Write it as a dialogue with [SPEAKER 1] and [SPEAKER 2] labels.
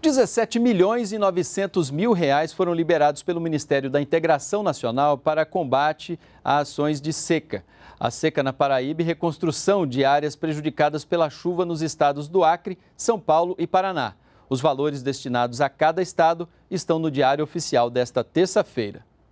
[SPEAKER 1] 17 milhões e 900 mil reais foram liberados pelo Ministério da Integração Nacional para combate a ações de seca. A seca na Paraíba e reconstrução de áreas prejudicadas pela chuva nos estados do Acre, São Paulo e Paraná. Os valores destinados a cada estado estão no Diário Oficial desta terça-feira.